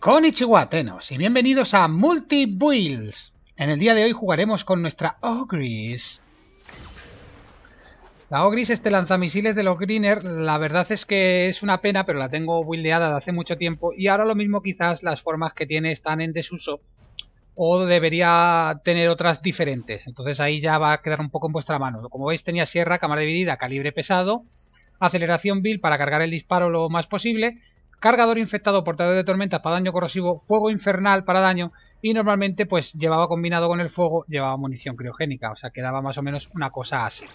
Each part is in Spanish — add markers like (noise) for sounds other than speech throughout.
Con Ichihuatenos, y bienvenidos a Multi Builds. En el día de hoy jugaremos con nuestra Ogris. La Ogris, este lanzamisiles de los Greener, la verdad es que es una pena, pero la tengo buildeada de hace mucho tiempo y ahora lo mismo quizás las formas que tiene están en desuso o debería tener otras diferentes. Entonces ahí ya va a quedar un poco en vuestra mano. Como veis tenía sierra, cámara dividida, calibre pesado, aceleración build para cargar el disparo lo más posible cargador infectado, portador de tormentas para daño corrosivo, fuego infernal para daño y normalmente pues llevaba combinado con el fuego, llevaba munición criogénica, o sea quedaba más o menos una cosa así.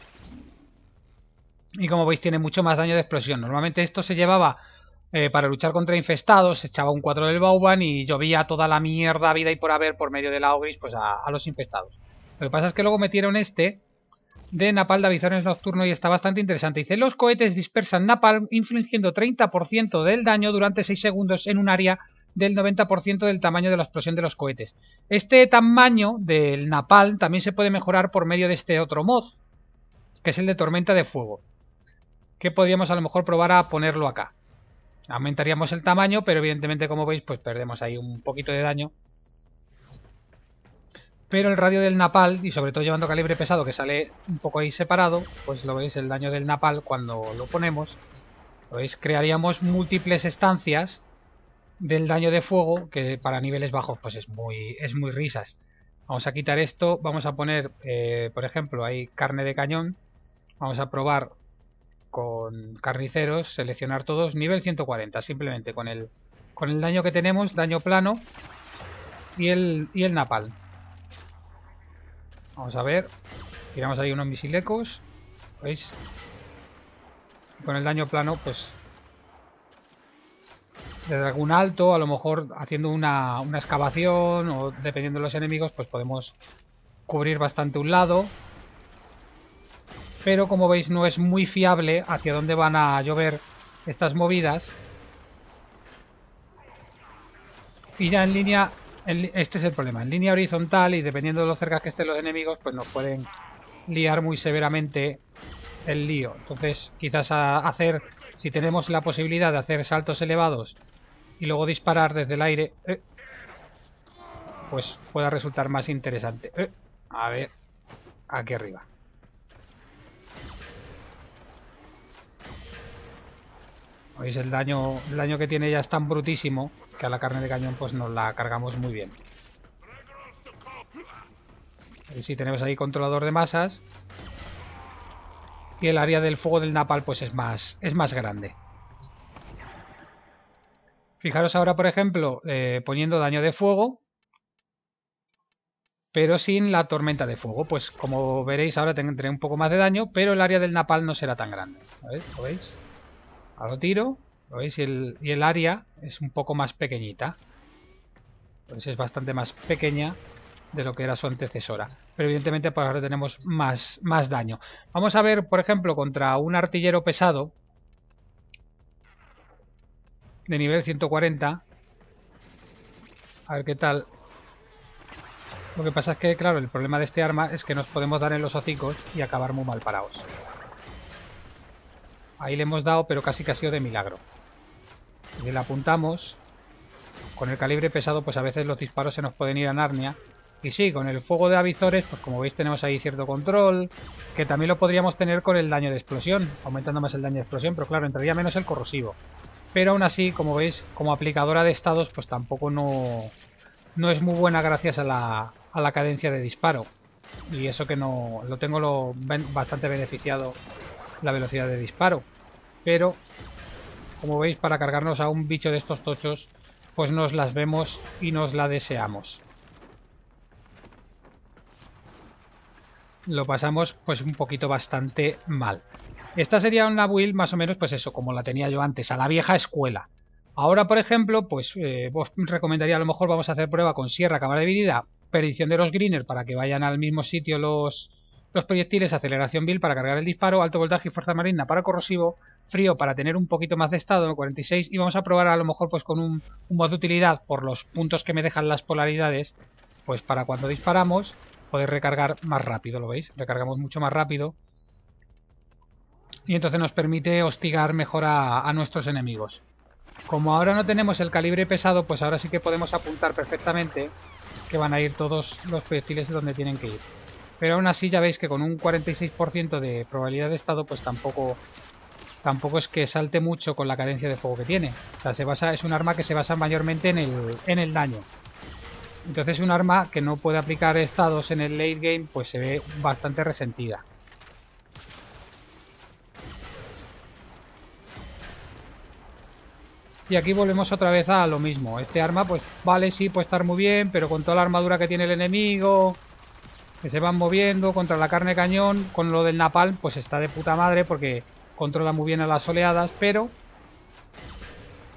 Y como veis tiene mucho más daño de explosión, normalmente esto se llevaba eh, para luchar contra infestados, se echaba un 4 del Bauban y llovía toda la mierda vida y por haber por medio de la Ogris pues a, a los infestados. Lo que pasa es que luego metieron este de napalm de avizones nocturno y está bastante interesante. Dice, los cohetes dispersan napalm infligiendo 30% del daño durante 6 segundos en un área del 90% del tamaño de la explosión de los cohetes. Este tamaño del napalm también se puede mejorar por medio de este otro mod, que es el de tormenta de fuego, que podríamos a lo mejor probar a ponerlo acá. Aumentaríamos el tamaño, pero evidentemente como veis pues perdemos ahí un poquito de daño el radio del napal, y sobre todo llevando calibre pesado que sale un poco ahí separado, pues lo veis, el daño del napal cuando lo ponemos, lo veis, crearíamos múltiples estancias del daño de fuego, que para niveles bajos pues es muy, es muy risas. Vamos a quitar esto, vamos a poner, eh, por ejemplo, hay carne de cañón, vamos a probar con carniceros, seleccionar todos, nivel 140, simplemente con el, con el daño que tenemos, daño plano y el, y el napal. Vamos a ver. Tiramos ahí unos misilecos. ¿Veis? Con el daño plano, pues... Desde algún alto, a lo mejor haciendo una, excavación o dependiendo de los enemigos, pues podemos cubrir bastante un lado. Pero como veis no es muy fiable hacia dónde van a llover estas movidas. Y ya en línea este es el problema. En línea horizontal y dependiendo de lo cerca que estén los enemigos, pues nos pueden liar muy severamente el lío. Entonces, quizás hacer, si tenemos la posibilidad de hacer saltos elevados y luego disparar desde el aire, eh, pues pueda resultar más interesante. Eh, a ver, aquí arriba. ¿Veis el daño, el daño que tiene ya es tan brutísimo que a la carne de cañón pues nos la cargamos muy bien. Y si tenemos ahí controlador de masas. Y el área del fuego del napal pues es más, es más grande. Fijaros ahora, por ejemplo, eh, poniendo daño de fuego, pero sin la tormenta de fuego. Pues como veréis ahora tendré un poco más de daño, pero el área del napal no será tan grande. A ¿lo veis? Ahora tiro veis? Y el, área es un poco más pequeñita. entonces pues es bastante más pequeña de lo que era su antecesora. Pero evidentemente por pues ahora tenemos más, más daño. Vamos a ver, por ejemplo, contra un artillero pesado de nivel 140. A ver qué tal. Lo que pasa es que, claro, el problema de este arma es que nos podemos dar en los hocicos y acabar muy mal parados. Ahí le hemos dado, pero casi que ha sido de milagro y le apuntamos, con el calibre pesado pues a veces los disparos se nos pueden ir a Narnia. Y sí, con el fuego de avizores, pues como veis tenemos ahí cierto control, que también lo podríamos tener con el daño de explosión, aumentando más el daño de explosión, pero claro, entraría menos el corrosivo. Pero aún así, como veis, como aplicadora de estados, pues tampoco no, no es muy buena gracias a la, a la cadencia de disparo. Y eso que no lo tengo lo, bastante beneficiado la velocidad de disparo. Pero como veis, para cargarnos a un bicho de estos tochos, pues nos las vemos y nos la deseamos. Lo pasamos pues un poquito bastante mal. Esta sería una build más o menos pues eso, como la tenía yo antes, a la vieja escuela. Ahora, por ejemplo, pues eh, vos os recomendaría a lo mejor vamos a hacer prueba con sierra, cámara de habilidad, perdición de los greener, para que vayan al mismo sitio los, los proyectiles aceleración vil para cargar el disparo, alto voltaje y fuerza marina para corrosivo, frío para tener un poquito más de estado, 46, y vamos a probar a lo mejor pues con un, un de utilidad por los puntos que me dejan las polaridades, pues para cuando disparamos poder recargar más rápido, ¿lo veis? Recargamos mucho más rápido y entonces nos permite hostigar mejor a, a, nuestros enemigos. Como ahora no tenemos el calibre pesado, pues ahora sí que podemos apuntar perfectamente que van a ir todos los proyectiles donde tienen que ir. Pero aún así ya veis que con un 46% de probabilidad de estado, pues tampoco, tampoco es que salte mucho con la cadencia de fuego que tiene. es un arma que se basa mayormente en el, en el daño. Entonces es un arma que no puede aplicar estados en el late game, pues se ve bastante resentida. Y aquí volvemos otra vez a lo mismo. Este arma, pues vale, sí, puede estar muy bien, pero con toda la armadura que tiene el enemigo, se van moviendo contra la carne cañón, con lo del napalm, pues está de puta madre porque controla muy bien a las oleadas, pero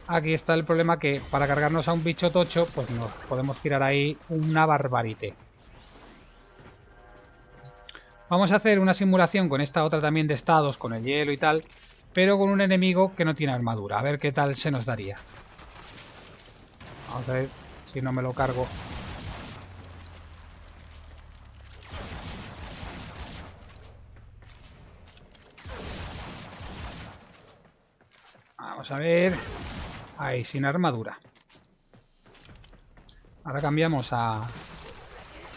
aquí está el problema que para cargarnos a un bicho tocho, pues nos podemos tirar ahí una barbarite. Vamos a hacer una simulación con esta otra también de estados, con el hielo y tal, pero con un enemigo que no tiene armadura, a ver qué tal se nos daría. Vamos a ver si no me lo cargo Vamos a ver. Ahí, sin armadura. Ahora cambiamos a,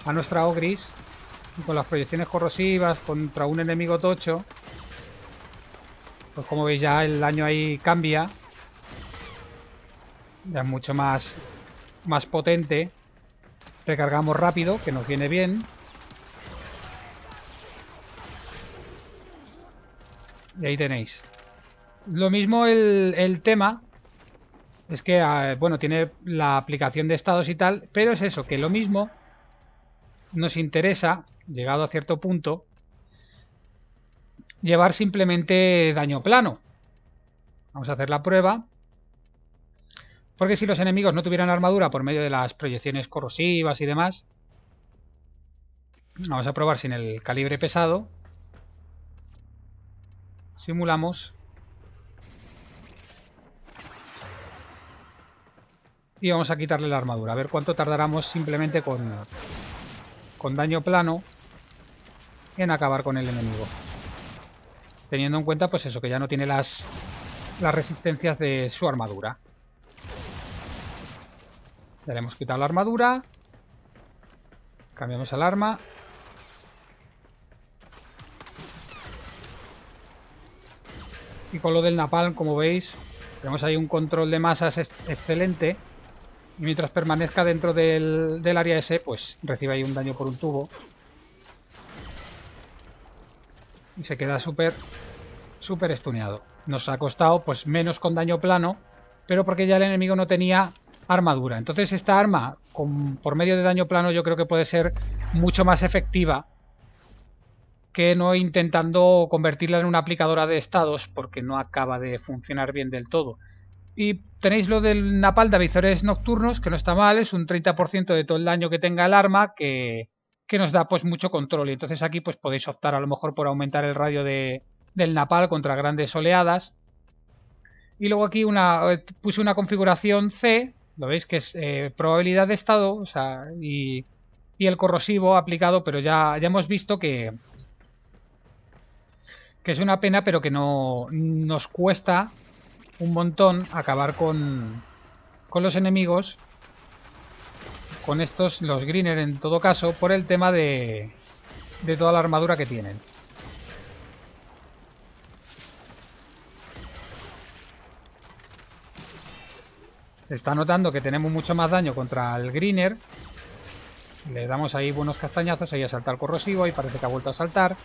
a nuestra Ogris. Con las proyecciones corrosivas contra un enemigo tocho. Pues como veis ya el daño ahí cambia. Ya es mucho más, más potente. Recargamos rápido, que nos viene bien. Y ahí tenéis. Lo mismo el, tema, es que, ah, bueno, tiene la aplicación de estados y tal, pero es eso, que lo mismo nos interesa, llegado a cierto punto, llevar simplemente daño plano. Vamos a hacer la prueba. Porque si los enemigos no tuvieran armadura por medio de las proyecciones corrosivas y demás, vamos a probar sin el calibre pesado. Simulamos. Y vamos a quitarle la armadura. A ver cuánto tardaremos simplemente con, con daño plano en acabar con el enemigo. Teniendo en cuenta, pues eso, que ya no tiene las, las resistencias de su armadura. Ya le hemos quitado la armadura. Cambiamos el arma. Y con lo del napalm, como veis, tenemos ahí un control de masas excelente. Mientras permanezca dentro del, área ese, pues recibe ahí un daño por un tubo. Y se queda súper, súper estuneado. Nos ha costado pues menos con daño plano, pero porque ya el enemigo no tenía armadura. Entonces esta arma, por medio de daño plano, yo creo que puede ser mucho más efectiva que no intentando convertirla en una aplicadora de estados, porque no acaba de funcionar bien del todo. Y tenéis lo del napal de avizores nocturnos, que no está mal, es un 30% de todo el daño que tenga el arma, que, que, nos da pues mucho control. Y entonces aquí pues podéis optar a lo mejor por aumentar el radio de, del napal contra grandes oleadas. Y luego aquí una, eh, puse una configuración C, lo veis que es eh, probabilidad de estado, y, y, el corrosivo aplicado, pero ya, ya hemos visto que, que es una pena, pero que no nos cuesta un montón acabar con, los enemigos, con estos, los Greener en todo caso, por el tema de, de toda la armadura que tienen. Está notando que tenemos mucho más daño contra el Greener. Le damos ahí buenos castañazos, ahí a saltar corrosivo, y parece que ha vuelto a saltar.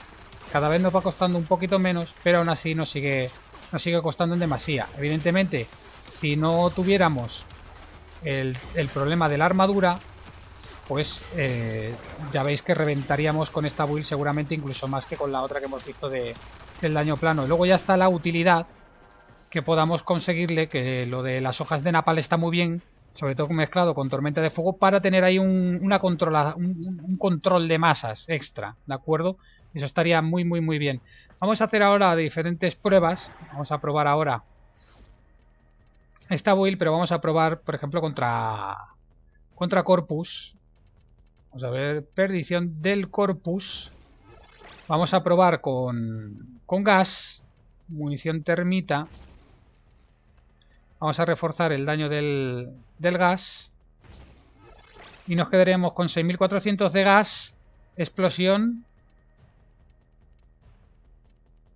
Cada vez nos va costando un poquito menos, pero aún así nos sigue nos sigue costando en demasía. Evidentemente, si no tuviéramos el, problema de la armadura, pues eh, ya veis que reventaríamos con esta build seguramente incluso más que con la otra que hemos visto de, del daño plano. luego ya está la utilidad que podamos conseguirle, que lo de las hojas de napal está muy bien, sobre todo mezclado con tormenta de fuego, para tener ahí un, una un, control de masas extra, ¿de acuerdo? Eso estaría muy, muy, muy bien. Vamos a hacer ahora diferentes pruebas. Vamos a probar ahora esta build, pero vamos a probar, por ejemplo, contra, contra Corpus. Vamos a ver, perdición del Corpus. Vamos a probar con, con gas, munición termita. Vamos a reforzar el daño del, gas. Y nos quedaremos con 6.400 de gas, explosión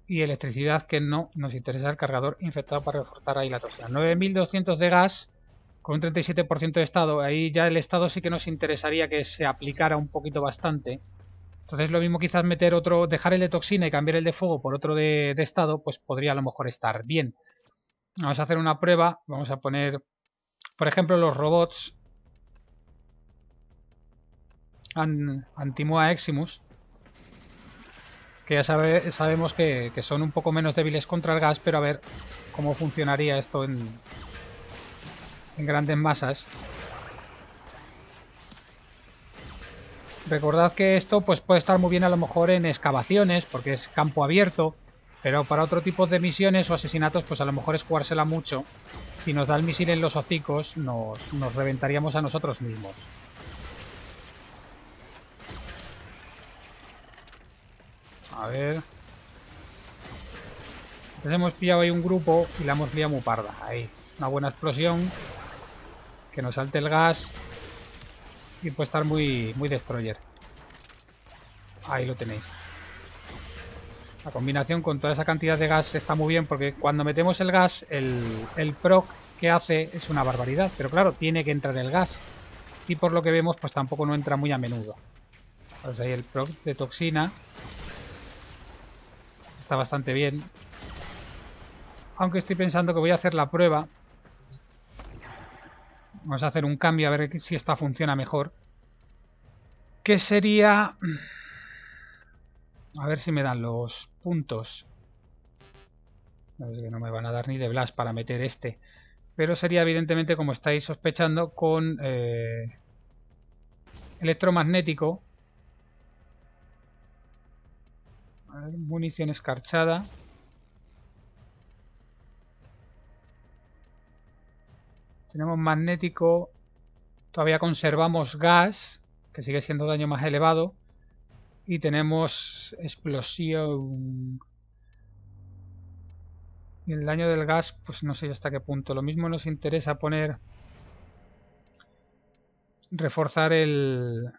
y electricidad, que no nos interesa el cargador infectado para reforzar ahí la toxina. 9.200 de gas con un 37% de estado. Ahí ya el estado sí que nos interesaría que se aplicara un poquito bastante. Entonces lo mismo quizás meter otro, dejar el de toxina y cambiar el de fuego por otro de, de estado, pues podría a lo mejor estar bien. Vamos a hacer una prueba. Vamos a poner, por ejemplo, los robots Antimoa Eximus. Que ya sabemos que, son un poco menos débiles contra el gas, pero a ver cómo funcionaría esto en, en grandes masas. Recordad que esto pues, puede estar muy bien a lo mejor en excavaciones, porque es campo abierto. Pero para otro tipo de misiones o asesinatos, pues a lo mejor es jugársela mucho. Si nos da el misil en los hocicos, nos, reventaríamos a nosotros mismos. A ver... Entonces hemos pillado ahí un grupo y la hemos liado muy parda. Ahí, una buena explosión. Que nos salte el gas. Y puede estar muy, muy destroyer. Ahí lo tenéis. La combinación con toda esa cantidad de gas está muy bien porque cuando metemos el gas, el, proc que hace es una barbaridad. Pero claro, tiene que entrar el gas. Y por lo que vemos, pues tampoco no entra muy a menudo. Pues ahí el proc de toxina. Está bastante bien. Aunque estoy pensando que voy a hacer la prueba. Vamos a hacer un cambio a ver si esta funciona mejor. Que sería... A ver si me dan los puntos. no me van a dar ni de blast para meter este. Pero sería evidentemente, como estáis sospechando, con eh, electromagnético. munición escarchada. Tenemos magnético. Todavía conservamos gas, que sigue siendo daño más elevado. Y tenemos explosión. Y el daño del gas, pues no sé hasta qué punto. Lo mismo nos interesa poner... Reforzar el,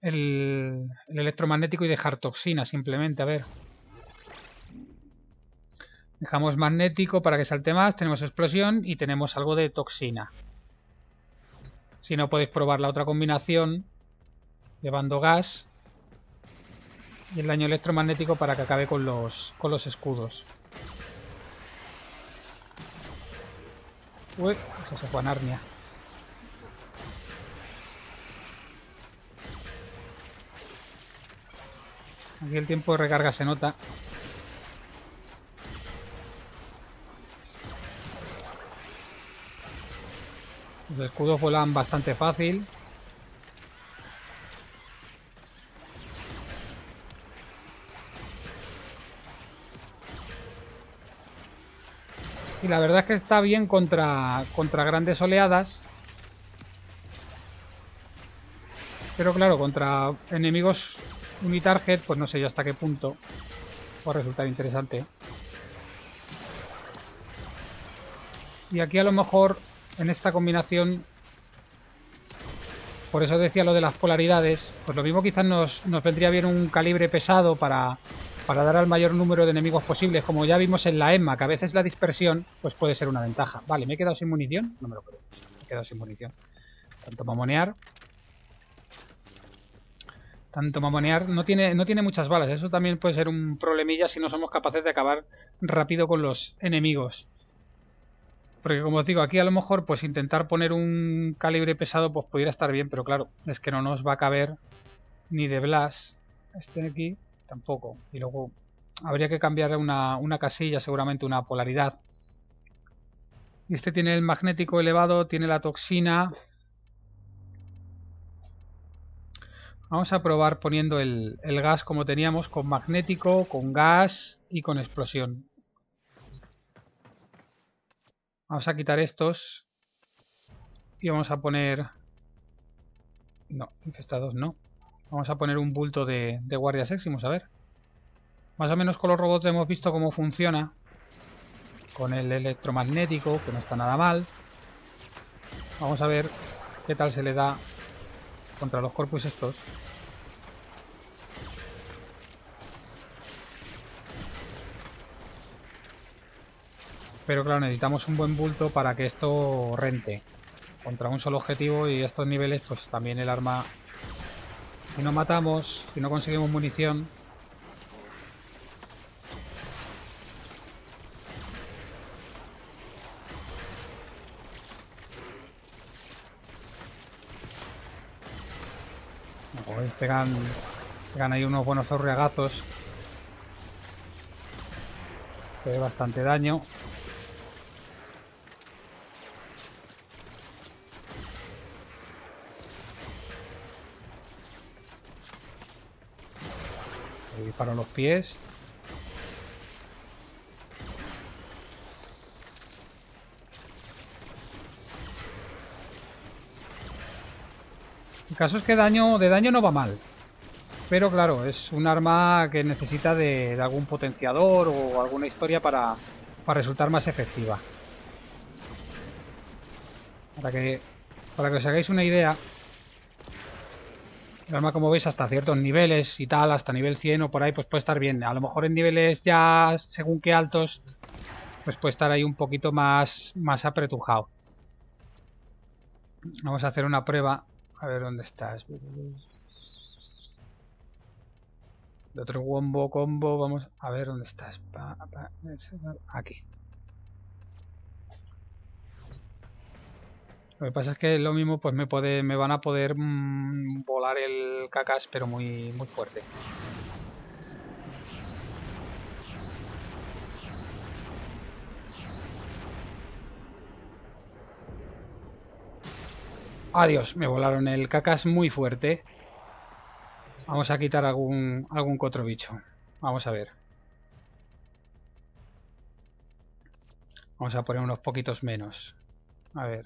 el, electromagnético y dejar toxina, simplemente. A ver. Dejamos magnético para que salte más, tenemos explosión y tenemos algo de toxina. Si no podéis probar la otra combinación, llevando gas, y el daño electromagnético para que acabe con los, con los escudos. Uy, eso se fue a Narnia. Aquí el tiempo de recarga se nota. Los escudos volan bastante fácil. Y la verdad es que está bien contra, contra grandes oleadas. Pero claro, contra enemigos unitarget, pues no sé yo hasta qué punto a resultar interesante. Y aquí a lo mejor en esta combinación, por eso decía lo de las polaridades, pues lo mismo quizás nos vendría bien un calibre pesado para para dar al mayor número de enemigos posibles, como ya vimos en la EMMA, que a veces la dispersión pues puede ser una ventaja. Vale, ¿me he quedado sin munición? No me lo creo, me he quedado sin munición. Tanto mamonear. Tanto mamonear. No tiene, no tiene muchas balas, eso también puede ser un problemilla si no somos capaces de acabar rápido con los enemigos. Porque como os digo, aquí a lo mejor pues intentar poner un calibre pesado pues pudiera estar bien, pero claro, es que no nos va a caber ni de Blas este de aquí tampoco. Y luego habría que cambiar una, una casilla, seguramente una polaridad. este tiene el magnético elevado, tiene la toxina. Vamos a probar poniendo el gas como teníamos, con magnético, con gas y con explosión. Vamos a quitar estos. Y vamos a poner... No, infestados no. Vamos a poner un bulto de, guardias éximos, a ver. Más o menos con los robots hemos visto cómo funciona. Con el electromagnético, que no está nada mal. Vamos a ver qué tal se le da contra los corpus estos. Pero claro, necesitamos un buen bulto para que esto rente. Contra un solo objetivo y estos niveles, pues también el arma si no matamos, si no conseguimos munición... Pues pegan, ahí unos buenos zorriagazos. Que bastante daño. Para los pies. El caso es que daño, de daño no va mal. Pero claro, es un arma que necesita de, algún potenciador o alguna historia para, para resultar más efectiva. Para que, para que os hagáis una idea, el arma, como veis, hasta ciertos niveles y tal, hasta nivel 100 o por ahí, pues puede estar bien. A lo mejor en niveles ya según qué altos, pues puede estar ahí un poquito más, más apretujado. Vamos a hacer una prueba. A ver dónde estás. De otro wombo combo, vamos a ver dónde estás. Aquí. Lo que pasa es que lo mismo, pues me, puede, me van a poder mm, volar el cacas, pero muy, muy fuerte. Adiós, me volaron el cacas muy fuerte. Vamos a quitar algún, algún otro bicho. Vamos a ver. Vamos a poner unos poquitos menos. A ver.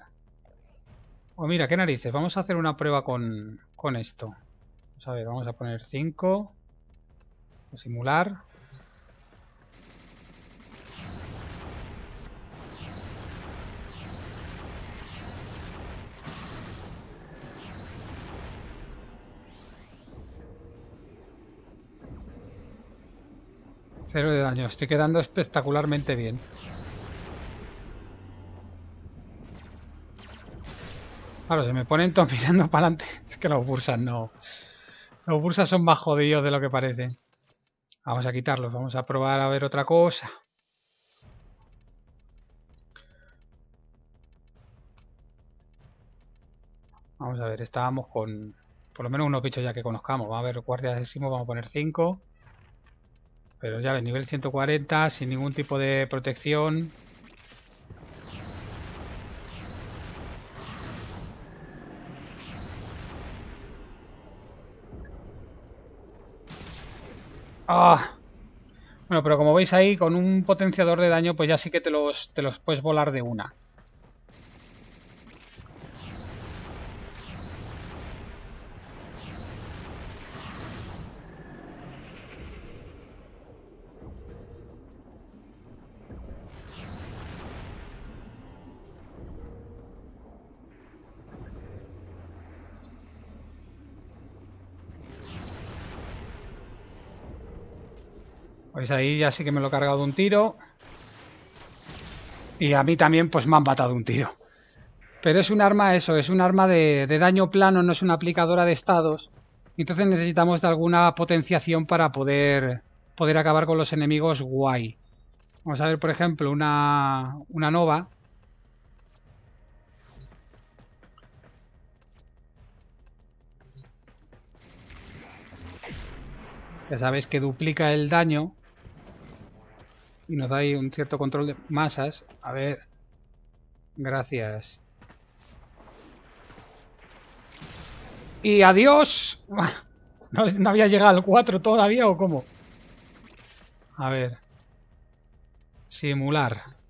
O pues mira, qué narices. Vamos a hacer una prueba con, esto. Vamos a ver, vamos a poner 5. Simular. Cero de daño, estoy quedando espectacularmente bien. Claro, se me ponen todos (laughs) mirando para adelante. Es que los bursas no... Los bursas son más jodidos de lo que parecen. Vamos a quitarlos. Vamos a probar a ver otra cosa. Vamos a ver, estábamos con por lo menos unos bichos ya que conozcamos. Vamos a ver guardias de vamos a poner 5. Pero ya ves, nivel 140, sin ningún tipo de protección. ¡Ah! Bueno, pero como veis ahí, con un potenciador de daño, pues ya sí que te los, te los puedes volar de una. Pues ahí ya sí que me lo he cargado un tiro. Y a mí también pues me han matado un tiro. Pero es un arma eso, es un arma de, daño plano, no es una aplicadora de estados. Entonces necesitamos de alguna potenciación para poder, poder acabar con los enemigos guay. Vamos a ver, por ejemplo, una, una nova. Ya sabéis que duplica el daño y nos da ahí un cierto control de masas. A ver. Gracias. Y adiós. (laughs) ¿No, había llegado al 4 todavía o cómo? A ver. Simular.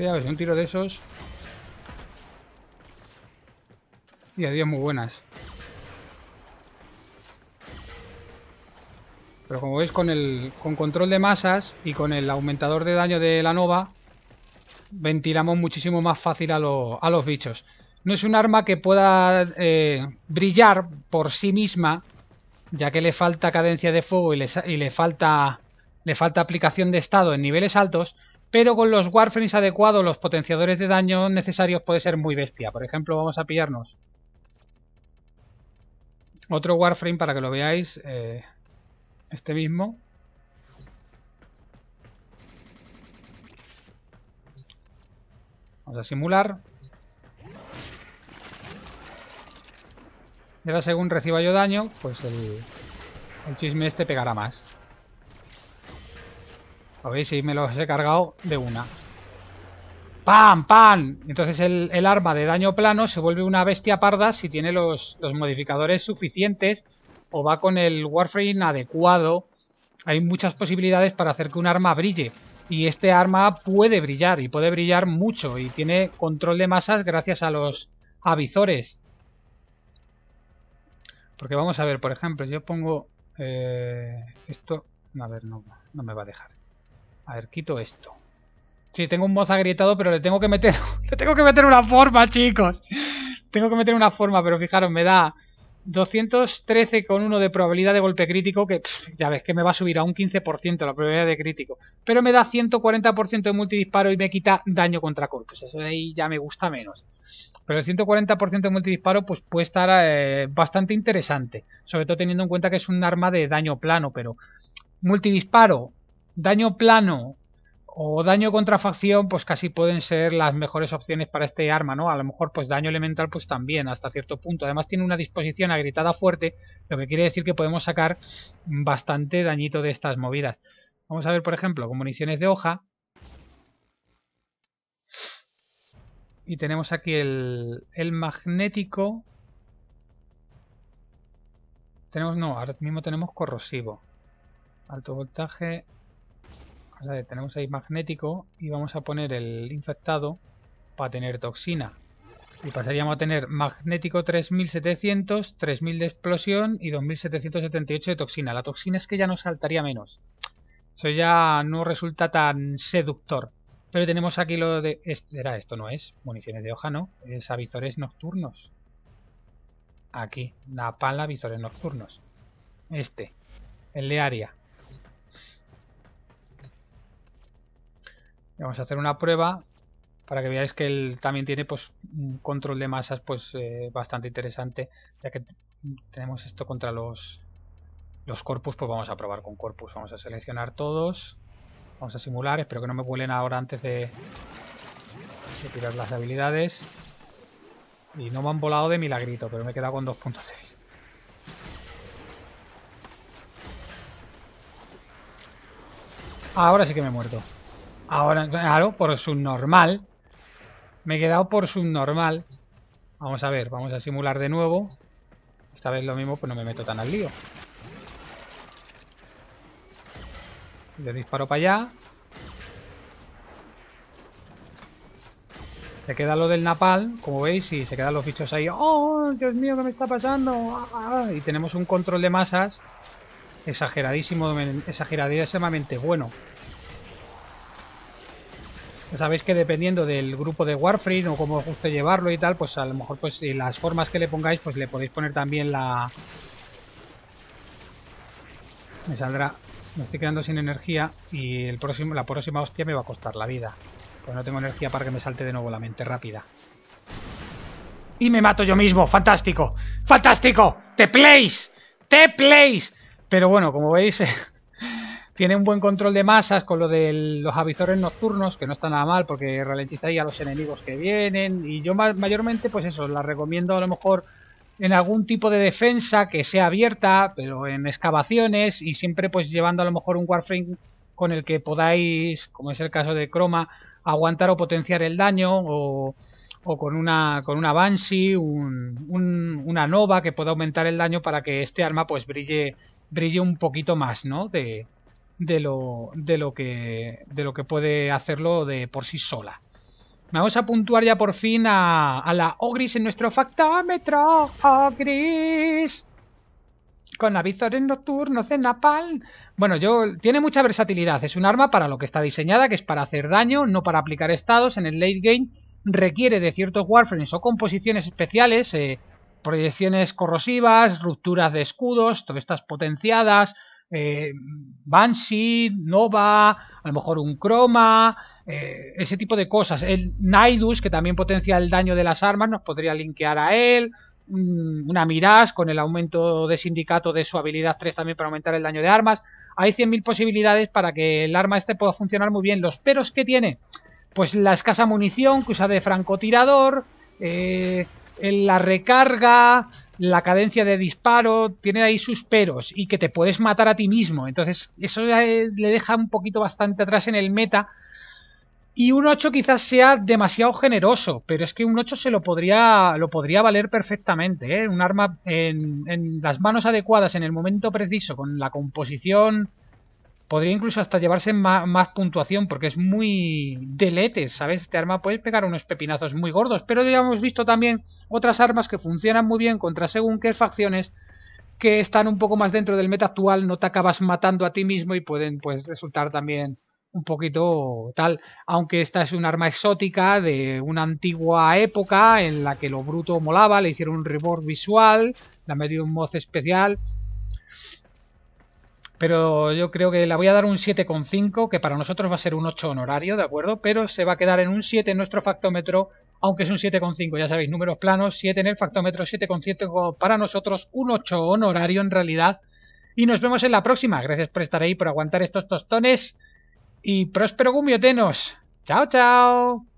ya un tiro de esos. Y adiós muy buenas. Pero como veis, con el con control de masas y con el aumentador de daño de la nova, ventilamos muchísimo más fácil a, los bichos. No es un arma que pueda eh, brillar por sí misma, ya que le falta cadencia de fuego y le, falta, le falta aplicación de estado en niveles altos, pero con los warframes adecuados, los potenciadores de daño necesarios puede ser muy bestia. Por ejemplo, vamos a pillarnos otro warframe para que lo veáis, eh, este mismo. Vamos a simular. Y ahora según reciba yo daño, pues el chisme este pegará más. A ver si me los he cargado de una. ¡Pam! ¡Pam! Entonces el, arma de daño plano se vuelve una bestia parda si tiene los, modificadores suficientes o va con el Warframe adecuado. Hay muchas posibilidades para hacer que un arma brille. Y este arma puede brillar, y puede brillar mucho, y tiene control de masas gracias a los avizores. Porque vamos a ver, por ejemplo, yo pongo eh, esto... A ver, no me va a dejar. A ver, quito esto. Sí, tengo un moza agrietado, pero le tengo que meter... (laughs) le tengo que meter una forma, chicos. tengo que meter una forma, pero fijaros, me da 213,1 de probabilidad de golpe crítico, que ya ves que me va a subir a un 15% la probabilidad de crítico. Pero me da 140% de multidisparo y me quita daño contra corpus. Eso ahí ya me gusta menos. Pero el 140% de multidisparo pues puede estar eh, bastante interesante. Sobre todo teniendo en cuenta que es un arma de daño plano, pero... Multidisparo, daño plano o daño contra facción, pues casi pueden ser las mejores opciones para este arma, ¿no? A lo mejor, pues daño elemental, pues también, hasta cierto punto. Además, tiene una disposición agrietada fuerte, lo que quiere decir que podemos sacar bastante dañito de estas movidas. Vamos a ver, por ejemplo, con municiones de hoja. Y tenemos aquí el, el magnético. Tenemos, no, ahora mismo tenemos corrosivo. Alto voltaje, tenemos ahí magnético y vamos a poner el infectado para tener toxina. Y pasaríamos a tener magnético 3700, 3000 de explosión y 2778 de toxina. La toxina es que ya no saltaría menos. Eso ya no resulta tan seductor. Pero tenemos aquí lo de... Era esto, no es. Municiones de hoja, no. Es avisores nocturnos. Aquí. La pala, avizores nocturnos. Este. El de área. Vamos a hacer una prueba para que veáis que él también tiene pues un control de masas pues eh, bastante interesante, ya que tenemos esto contra los los corpus, pues vamos a probar con corpus. Vamos a seleccionar todos, vamos a simular, espero que no me vuelen ahora antes de, tirar las habilidades. Y no me han volado de milagrito, pero me he quedado con dos puntos de vida. Ahora sí que me he muerto. Ahora, claro, por subnormal. Me he quedado por subnormal. Vamos a ver, vamos a simular de nuevo. Esta vez lo mismo, pues no me meto tan al lío. Le disparo para allá. Se queda lo del napal, como veis, y se quedan los bichos ahí. ¡Oh, Dios mío, qué me está pasando! Ah, ah. Y tenemos un control de masas exageradísimo, exageradísimamente bueno. Ya sabéis que dependiendo del grupo de Warframe o cómo os guste llevarlo y tal, pues a lo mejor pues las formas que le pongáis, pues le podéis poner también la... Me saldrá... Me estoy quedando sin energía y el próximo, la próxima hostia me va a costar la vida. Pues no tengo energía para que me salte de nuevo la mente rápida. Y me mato yo mismo. ¡Fantástico! ¡Fantástico! ¡Te plays! ¡Te plays! Pero bueno, como veis... (laughs) Tiene un buen control de masas con lo de los avisores nocturnos, que no está nada mal porque ralentiza ahí a los enemigos que vienen. Y yo mayormente, pues eso, la recomiendo a lo mejor en algún tipo de defensa que sea abierta, pero en excavaciones y siempre pues llevando a lo mejor un Warframe con el que podáis, como es el caso de Chroma, aguantar o potenciar el daño o, con una con una Banshee, una Nova que pueda aumentar el daño para que este arma pues brille brille un poquito más, ¿no? De, de lo, de lo, que, de lo que puede hacerlo de por sí sola. Vamos a puntuar ya por fin a, la Ogris en nuestro factómetro. Ogris. Con avizores nocturnos de Napalm Bueno, yo tiene mucha versatilidad. Es un arma para lo que está diseñada, que es para hacer daño, no para aplicar estados. En el late game requiere de ciertos warframes o composiciones especiales, eh, proyecciones corrosivas, rupturas de escudos, todas estas potenciadas, eh, Banshee, Nova, a lo mejor un Chroma, eh, ese tipo de cosas. El Naidus, que también potencia el daño de las armas, nos podría linkear a él. Una Mirage con el aumento de sindicato de su habilidad 3 también para aumentar el daño de armas. Hay 100.000 posibilidades para que el arma este pueda funcionar muy bien. Los peros que tiene, pues la escasa munición que usa de francotirador, eh, la recarga, la cadencia de disparo, tiene ahí sus peros y que te puedes matar a ti mismo. Entonces, eso le deja un poquito bastante atrás en el meta. Y un 8 quizás sea demasiado generoso, pero es que un 8 se lo podría, lo podría valer perfectamente. ¿eh? Un arma en, en las manos adecuadas, en el momento preciso, con la composición podría incluso hasta llevarse más, puntuación porque es muy delete, ¿sabes? Este arma puede pegar unos pepinazos muy gordos, pero ya hemos visto también otras armas que funcionan muy bien contra según qué facciones que están un poco más dentro del meta actual, no te acabas matando a ti mismo y pueden pues resultar también un poquito tal, aunque esta es un arma exótica de una antigua época en la que lo bruto molaba, le hicieron un reward visual, le ha metido un mod especial pero yo creo que la voy a dar un 7,5, que para nosotros va a ser un 8 honorario, ¿de acuerdo? Pero se va a quedar en un 7 en nuestro factómetro, aunque es un 7,5, ya sabéis, números planos, 7 en el factómetro, 7,7 para nosotros, un 8 honorario en realidad. Y nos vemos en la próxima. Gracias por estar ahí, por aguantar estos tostones. Y próspero gumiotenos. Chao, chao.